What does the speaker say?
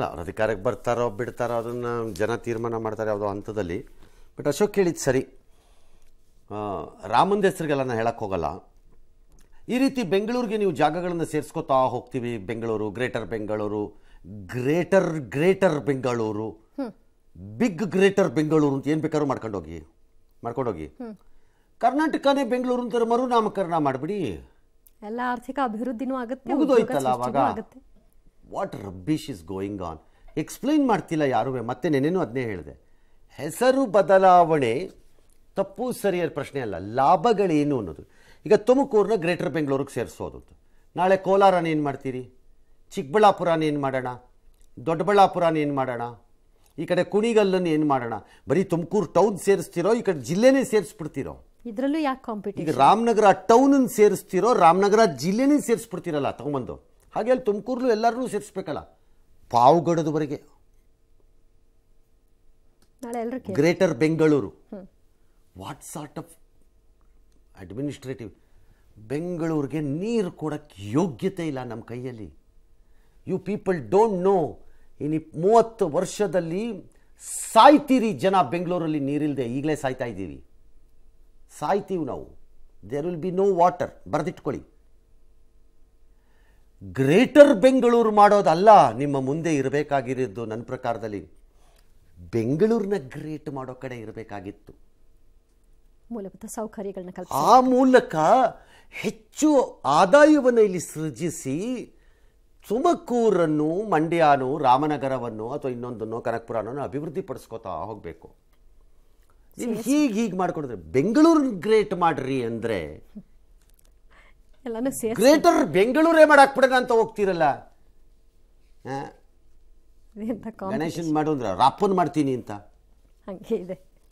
ಅಲ್ಲ ಅವ್ರು ಅಧಿಕಾರಕ್ಕೆ ಬರ್ತಾರೋ ಬಿಡ್ತಾರೋ ಅದನ್ನು ಜನ ತೀರ್ಮಾನ ಮಾಡ್ತಾರೆ ಯಾವುದೋ ಹಂತದಲ್ಲಿ ಬಟ್ ಅಶೋಕ್ ಹೇಳಿದ್ದು ಸರಿ ರಾಮಂದ್ ಹೆಸರಿಗೆಲ್ಲ ನಾನು ಹೇಳಕ್ಕೆ ಹೋಗಲ್ಲ ಈ ರೀತಿ ಬೆಂಗಳೂರಿಗೆ ನೀವು ಜಾಗಗಳನ್ನು ಸೇರಿಸ್ಕೊತಾ ಹೋಗ್ತೀವಿ Bengaluru Greater Bengaluru Greater Greater Bengaluru big Greater Bengaluru ಅಂತ ಏನು ಬೇಕಾದ್ರೂ ಮಾಡ್ಕೊಂಡೋಗಿ ಮಾಡ್ಕೊಂಡೋಗಿ ಕರ್ನಾಟಕನೇ ಬೆಂಗಳೂರು ಅಂತ ಮರುನಾಮಕರಣ ಮಾಡಿಬಿಡಿ ಎಲ್ಲ ಆರ್ಥಿಕ ಅಭಿವೃದ್ಧಿನೂ ಆಗುತ್ತೆ ಮುಗಿದೋಯ್ತಲ್ಲ what rubbish is going on explain ಮಾಡ್ತಿಲ್ಲ ಯಾರು ಮತ್ತೆ ನೆನೇನು ಅದನ್ನೇ ಹೇಳಿದೆ ಹೆಸರು ಬದಲಾವಣೆ ತಪ್ಪು ಸರಿಯಾದ ಪ್ರಶ್ನೆ ಅಲ್ಲ ಲಾಭಗಳೇನು ಅನ್ನೋದು ಈಗ ತುಮಕೂರನ್ನ ಗ್ರೇಟರ್ ಬೆಂಗಳೂರಿಗೆ ಸೇರಿಸೋದು ನಾಳೆ ಕೋಲಾರನ ಏನು ಮಾಡ್ತೀರಿ ಚಿಕ್ಕಬಳ್ಳಾಪುರನ ಏನು ಮಾಡೋಣ ದೊಡ್ಡಬಳ್ಳಾಪುರನ ಏನು ಮಾಡೋಣ ಈ ಕಡೆ ಕುಣಿಗಲ್ಲನ್ನು ಏನು ಮಾಡೋಣ ಬರೀ ತುಮಕೂರು ಟೌನ್ ಸೇರಿಸ್ತಿರೋ ಈ ಕಡೆ ಜಿಲ್ಲೆನೇ ಸೇರಿಸ್ಬಿಡ್ತಿರೋ ಇದರಲ್ಲೂ ಯಾಕೆ ಕಾಂಪಿಟೇಷನ್ ಈಗ ರಾಮನಗರ ಟೌನನ್ನು ಸೇರಿಸ್ತಿರೋ ರಾಮನಗರ ಜಿಲ್ಲೆನೇ ಸೇರಿಸ್ಬಿಡ್ತಿರಲ್ಲ ತಗೊಂಬಂದು ಹಾಗೆ ಅಲ್ಲಿ ತುಮಕೂರ್ಲು ಎಲ್ಲರೂ ಸೇರಿಸ್ಬೇಕಲ್ಲ ಪಾವುಗಡದವರೆಗೆ Greater Bengaluru what sort of administrative ಬೆಂಗಳೂರಿಗೆ ನೀರು ಕೊಡೋಕ್ಕೆ ಯೋಗ್ಯತೆ ಇಲ್ಲ ನಮ್ಮ ಕೈಯಲ್ಲಿ ಯು ಪೀಪಲ್ ಡೋಂಟ್ ನೋ ಇನ್ನು ಮೂವತ್ತು ವರ್ಷದಲ್ಲಿ ಸಾಯ್ತೀರಿ ಜನ ಬೆಂಗಳೂರಲ್ಲಿ ನೀರಿಲ್ಲದೆ ಈಗಲೇ ಸಾಯ್ತಾ ಇದ್ದೀವಿ ಸಾಯ್ತೀವಿ ನಾವು there will be no water ಬರೆದಿಟ್ಕೊಳ್ಳಿ ಗ್ರೇಟರ್ ಬೆಂಗಳೂರು ಮಾಡೋದಲ್ಲ ನಿಮ್ಮ ಮುಂದೆ ಇರಬೇಕಾಗಿರೋದು ನನ್ನ ಪ್ರಕಾರದಲ್ಲಿ ಬೆಂಗಳೂರಿನ ಗ್ರೇಟ್ ಮಾಡೋ ಕಡೆ ಇರಬೇಕಾಗಿತ್ತು ಮೂಲಭೂತ ಸೌಕರ್ಯಗಳನ್ನ ಆ ಮೂಲಕ ಹೆಚ್ಚು ಆದಾಯವನ್ನು ಇಲ್ಲಿ ಸೃಜಿಸಿ ತುಮಕೂರನ್ನು ಮಂಡ್ಯನೋ ರಾಮನಗರವನ್ನು ಅಥವಾ ಇನ್ನೊಂದನ್ನು ಕನಕ್ಪುರನೂ ಅಭಿವೃದ್ಧಿ ಪಡಿಸ್ಕೋತಾ ಹೋಗಬೇಕು ನೀವು ಹೀಗೆ ಹೀಗೆ ಮಾಡ್ಕೊಂಡ್ರೆ ಬೆಂಗಳೂರಿನ ಗ್ರೇಟ್ ಮಾಡ್ರಿ ಅಂದರೆ ಗ್ರೇಟರ್ ಬೆಂಗಳೂರೇ ಮಾಡಾಕ್ ಬಿಡೋಣ ಅಂತ ಹೋಗ್ತಿರಲ್ಲ ಗಣೇಶನ್ ಮಾಡು ಅಂದ್ರೆ ರಾಪನ್ ಮಾಡ್ತೀನಿ ಅಂತ ಹಂಗೆ ಇದೆ